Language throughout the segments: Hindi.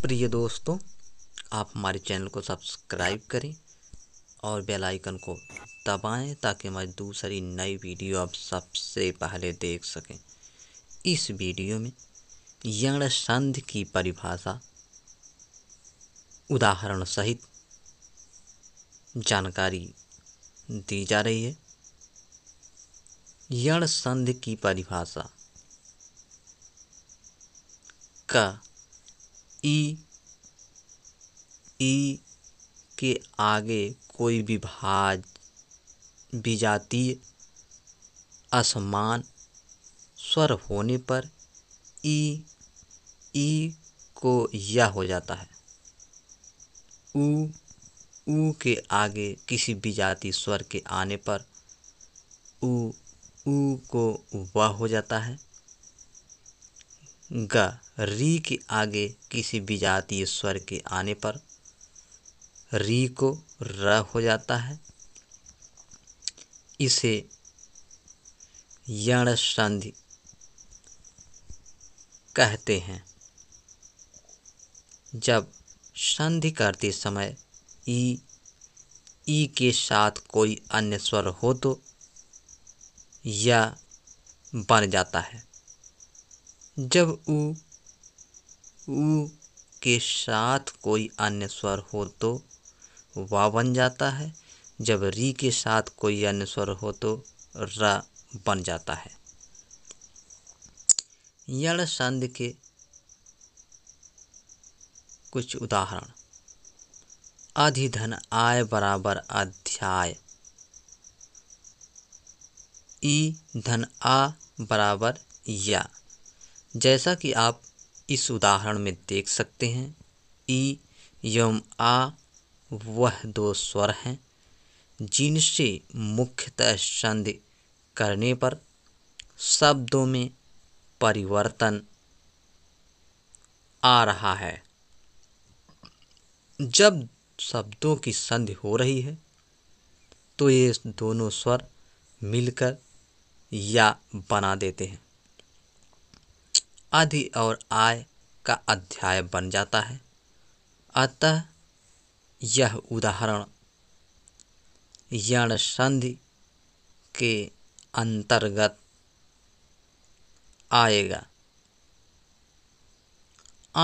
प्रिय दोस्तों आप हमारे चैनल को सब्सक्राइब करें और बेल आइकन को दबाएं ताकि हमारी दूसरी नई वीडियो आप सबसे पहले देख सकें इस वीडियो में यण संध की परिभाषा उदाहरण सहित जानकारी दी जा रही है यण संध की परिभाषा का ई ई के आगे कोई विभाज विजातीय असमान स्वर होने पर ई ई को यह हो जाता है ऊ ऊ के आगे किसी विजातीय स्वर के आने पर ऊ ऊ को वह हो जाता है ग री के आगे किसी विजातीय स्वर के आने पर री को र हो जाता है इसे यण संधि कहते हैं जब संधि करते समय ई ई के साथ कोई अन्य स्वर हो तो या बन जाता है जब उ उ के साथ कोई अन्य स्वर हो तो वा बन जाता है जब री के साथ कोई अन्य स्वर हो तो रा बन जाता है यण संध के कुछ उदाहरण अधिधन आय बराबर अध्याय ई धन आ बराबर या जैसा कि आप इस उदाहरण में देख सकते हैं ई एवं आ वह दो स्वर हैं जिनसे मुख्यतः संधि करने पर शब्दों में परिवर्तन आ रहा है जब शब्दों की संधि हो रही है तो ये दोनों स्वर मिलकर या बना देते हैं अधि और आय का अध्याय बन जाता है अतः यह उदाहरण यण संधि के अंतर्गत आएगा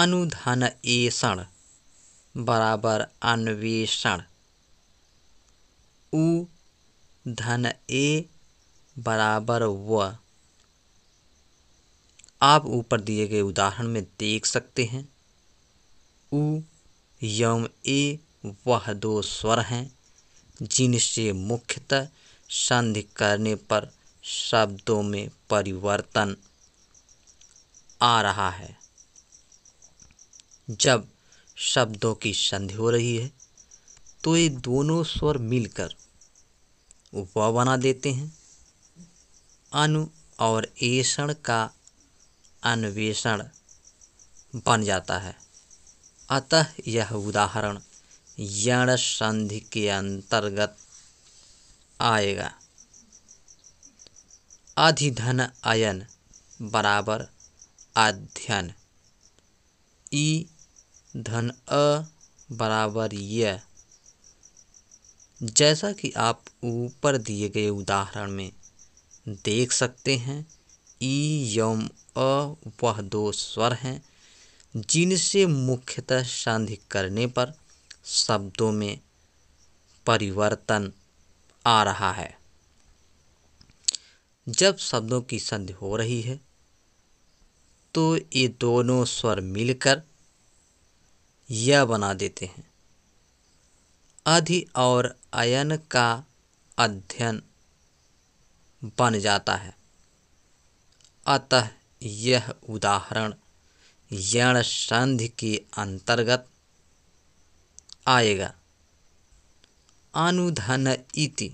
अनुधन ईषण बराबर अन्वेषण उ धन ए बराबर व आप ऊपर दिए गए उदाहरण में देख सकते हैं उ यम ए वह दो स्वर हैं जिनसे मुख्यतः संधि करने पर शब्दों में परिवर्तन आ रहा है जब शब्दों की संधि हो रही है तो ये दोनों स्वर मिलकर व बना देते हैं अनु और एषण का अन्वेषण बन जाता है अतः यह उदाहरण यण संधि के अंतर्गत आएगा अधिधन अयन बराबर अध्ययन ई धन अ बराबर य जैसा कि आप ऊपर दिए गए उदाहरण में देख सकते हैं ई यौम अ वह दो स्वर हैं जिनसे मुख्यतः संधि करने पर शब्दों में परिवर्तन आ रहा है जब शब्दों की संधि हो रही है तो ये दोनों स्वर मिलकर यह बना देते हैं अधि और अयन का अध्ययन बन जाता है अतः यह उदाहरण यण संधि के अंतर्गत आएगा अनुधन इति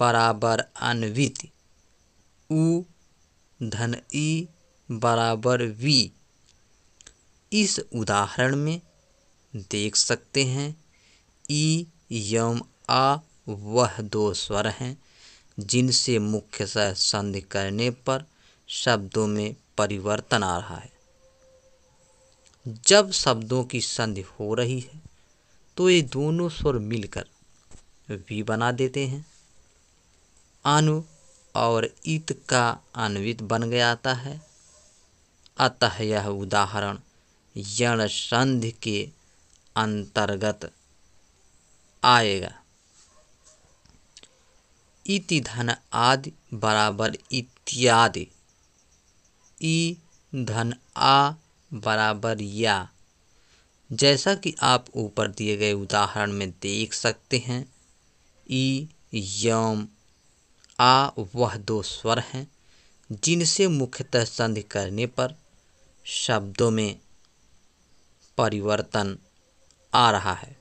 बराबर अनवित उ धन ई बराबर वी इस उदाहरण में देख सकते हैं ई यम आ वह दो स्वर हैं जिनसे मुख्यतः संधि करने पर शब्दों में परिवर्तन आ रहा है जब शब्दों की संधि हो रही है तो ये दोनों स्वर मिलकर वी बना देते हैं अनु और इत का अन्वित बन आता है अतः यह उदाहरण यण संधि के अंतर्गत आएगा इति धन आदि बराबर इत्यादि ई धन आ बराबर या जैसा कि आप ऊपर दिए गए उदाहरण में देख सकते हैं ई यम आ वह दो स्वर हैं जिनसे मुख्यतः संधि करने पर शब्दों में परिवर्तन आ रहा है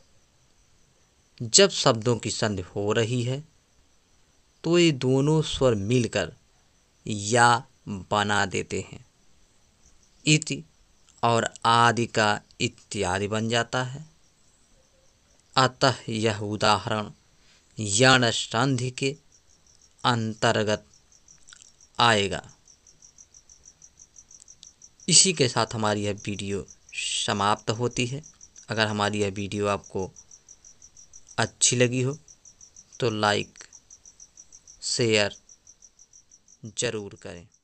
जब शब्दों की संधि हो रही है तो ये दोनों स्वर मिलकर या बना देते हैं इति और आदि का इत्यादि बन जाता है अतः यह उदाहरण यण संधि के अंतर्गत आएगा इसी के साथ हमारी यह वीडियो समाप्त होती है अगर हमारी यह वीडियो आपको अच्छी लगी हो तो लाइक शेयर ज़रूर करें